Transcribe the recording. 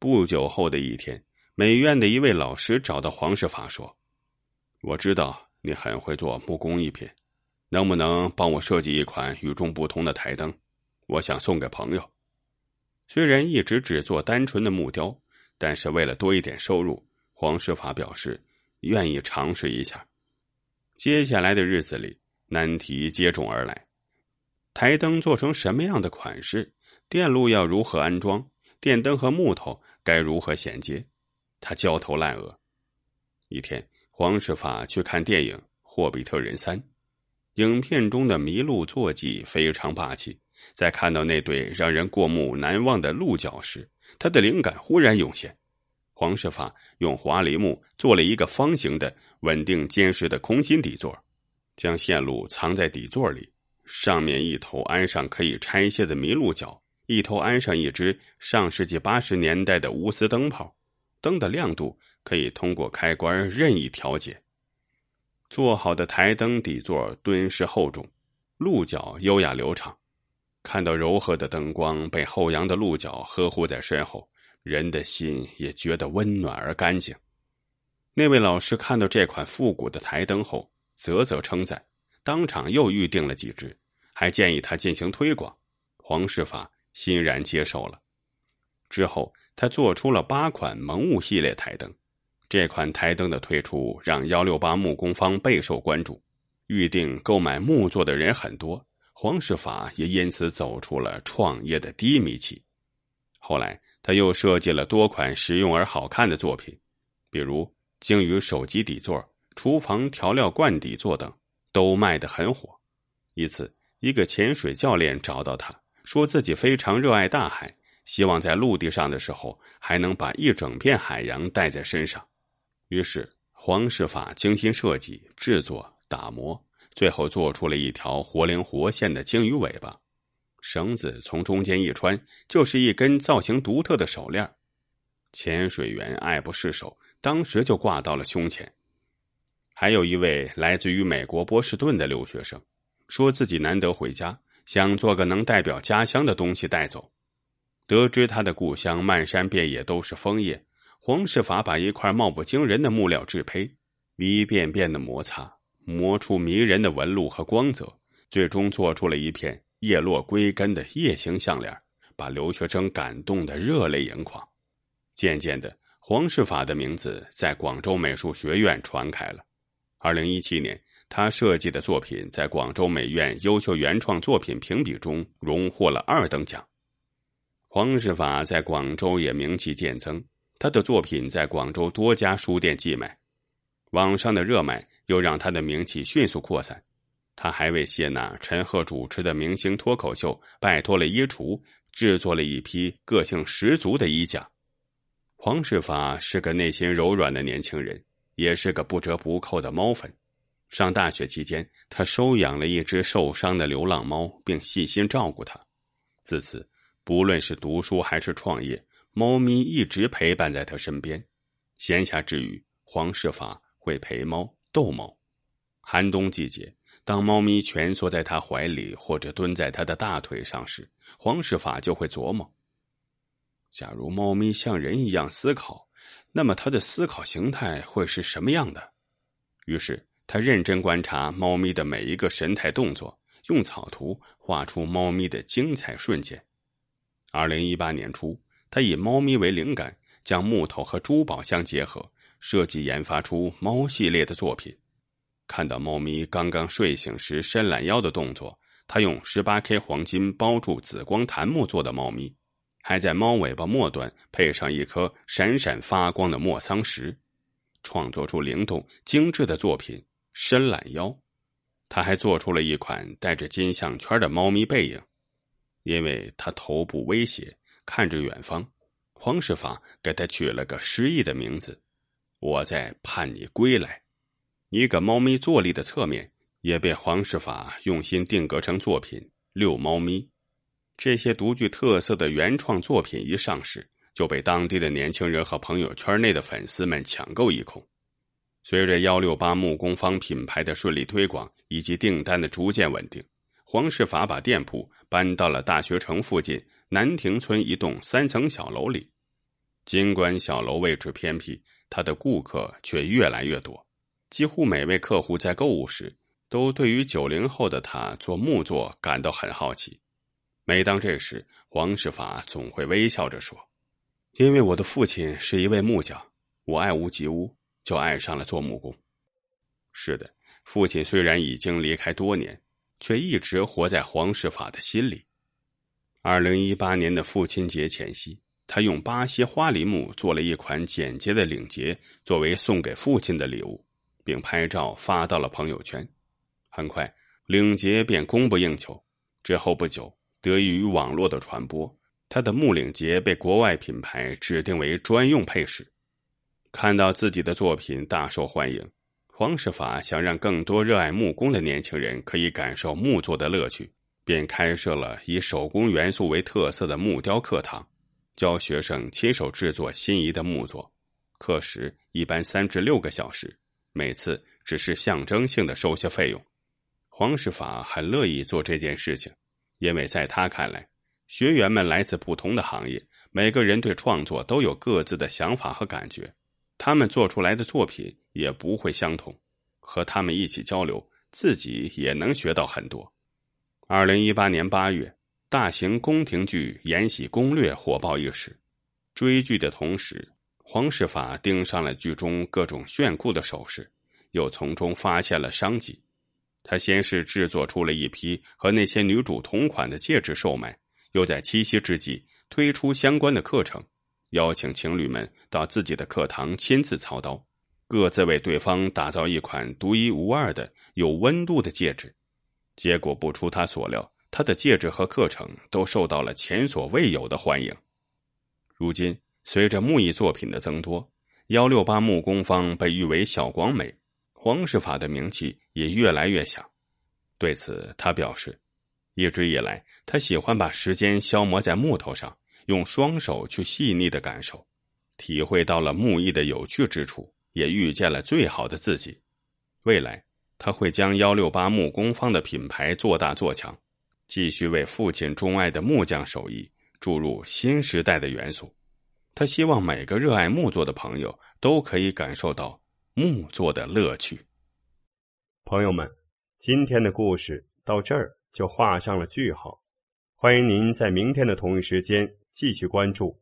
不久后的一天，美院的一位老师找到黄师法说：“我知道你很会做木工艺品，能不能帮我设计一款与众不同的台灯？我想送给朋友。”虽然一直只做单纯的木雕，但是为了多一点收入，黄师法表示愿意尝试一下。接下来的日子里，难题接踵而来：台灯做成什么样的款式？电路要如何安装？电灯和木头？该如何衔接？他焦头烂额。一天，黄世法去看电影《霍比特人三》，影片中的麋鹿坐骑非常霸气。在看到那对让人过目难忘的鹿角时，他的灵感忽然涌现。黄世法用华梨木做了一个方形的、稳定坚实的空心底座，将线路藏在底座里，上面一头安上可以拆卸的麋鹿角。一头安上一只上世纪八十年代的钨丝灯泡，灯的亮度可以通过开关任意调节。做好的台灯底座敦实厚重，鹿角优雅流畅。看到柔和的灯光被后扬的鹿角呵护在身后，人的心也觉得温暖而干净。那位老师看到这款复古的台灯后啧啧称赞，当场又预定了几只，还建议他进行推广。黄世法。欣然接受了。之后，他做出了八款萌物系列台灯。这款台灯的推出让幺六八木工坊备受关注，预定购买木作的人很多。黄世法也因此走出了创业的低迷期。后来，他又设计了多款实用而好看的作品，比如鲸鱼手机底座、厨房调料罐底座等，都卖得很火。一次，一个潜水教练找到他。说自己非常热爱大海，希望在陆地上的时候还能把一整片海洋带在身上。于是黄世法精心设计、制作、打磨，最后做出了一条活灵活现的鲸鱼尾巴，绳子从中间一穿，就是一根造型独特的手链。潜水员爱不释手，当时就挂到了胸前。还有一位来自于美国波士顿的留学生，说自己难得回家。想做个能代表家乡的东西带走。得知他的故乡漫山遍野都是枫叶，黄世法把一块貌不惊人的木料制胚，一遍遍的摩擦，磨出迷人的纹路和光泽，最终做出了一片叶落归根的叶形项链，把留学生感动得热泪盈眶。渐渐的，黄世法的名字在广州美术学院传开了。二零一七年。他设计的作品在广州美院优秀原创作品评比中荣获了二等奖。黄世法在广州也名气渐增，他的作品在广州多家书店寄卖，网上的热卖又让他的名气迅速扩散。他还为谢娜、陈赫主持的明星脱口秀《拜托了衣橱》制作了一批个性十足的衣架。黄世法是个内心柔软的年轻人，也是个不折不扣的猫粉。上大学期间，他收养了一只受伤的流浪猫，并细心照顾它。自此，不论是读书还是创业，猫咪一直陪伴在他身边。闲暇之余，黄世法会陪猫逗猫。寒冬季节，当猫咪蜷缩在他怀里或者蹲在他的大腿上时，黄世法就会琢磨：假如猫咪像人一样思考，那么它的思考形态会是什么样的？于是。他认真观察猫咪的每一个神态动作，用草图画出猫咪的精彩瞬间。二零一八年初，他以猫咪为灵感，将木头和珠宝相结合，设计研发出猫系列的作品。看到猫咪刚刚睡醒时伸懒腰的动作，他用十八 K 黄金包住紫光檀木做的猫咪，还在猫尾巴末端配上一颗闪闪发光的莫桑石，创作出灵动精致的作品。伸懒腰，他还做出了一款带着金项圈的猫咪背影，因为他头部威胁，看着远方。黄世法给他取了个诗意的名字：“我在盼你归来。”一个猫咪坐立的侧面也被黄世法用心定格成作品。遛猫咪，这些独具特色的原创作品一上市就被当地的年轻人和朋友圈内的粉丝们抢购一空。随着“幺六八”木工坊品牌的顺利推广以及订单的逐渐稳定，黄世法把店铺搬到了大学城附近南亭村一栋三层小楼里。尽管小楼位置偏僻，他的顾客却越来越多。几乎每位客户在购物时，都对于九零后的他做木作感到很好奇。每当这时，黄世法总会微笑着说：“因为我的父亲是一位木匠，我爱屋及乌。”就爱上了做木工。是的，父亲虽然已经离开多年，却一直活在黄世法的心里。二零一八年的父亲节前夕，他用巴西花梨木做了一款简洁的领结，作为送给父亲的礼物，并拍照发到了朋友圈。很快，领结便供不应求。之后不久，得益于网络的传播，他的木领结被国外品牌指定为专用配饰。看到自己的作品大受欢迎，黄世法想让更多热爱木工的年轻人可以感受木作的乐趣，便开设了以手工元素为特色的木雕课堂，教学生亲手制作心仪的木作。课时一般三至六个小时，每次只是象征性的收些费用。黄世法很乐意做这件事情，因为在他看来，学员们来自不同的行业，每个人对创作都有各自的想法和感觉。他们做出来的作品也不会相同，和他们一起交流，自己也能学到很多。二零一八年八月，大型宫廷剧《延禧攻略》火爆一时，追剧的同时，黄世法盯上了剧中各种炫酷的首饰，又从中发现了商机。他先是制作出了一批和那些女主同款的戒指售卖，又在七夕之际推出相关的课程。邀请情侣们到自己的课堂亲自操刀，各自为对方打造一款独一无二的有温度的戒指。结果不出他所料，他的戒指和课程都受到了前所未有的欢迎。如今，随着木艺作品的增多，幺六八木工坊被誉为“小广美”，黄石法的名气也越来越响。对此，他表示：“一直以来，他喜欢把时间消磨在木头上。”用双手去细腻的感受，体会到了木艺的有趣之处，也遇见了最好的自己。未来，他会将幺六八木工坊的品牌做大做强，继续为父亲钟爱的木匠手艺注入新时代的元素。他希望每个热爱木作的朋友都可以感受到木作的乐趣。朋友们，今天的故事到这儿就画上了句号。欢迎您在明天的同一时间继续关注。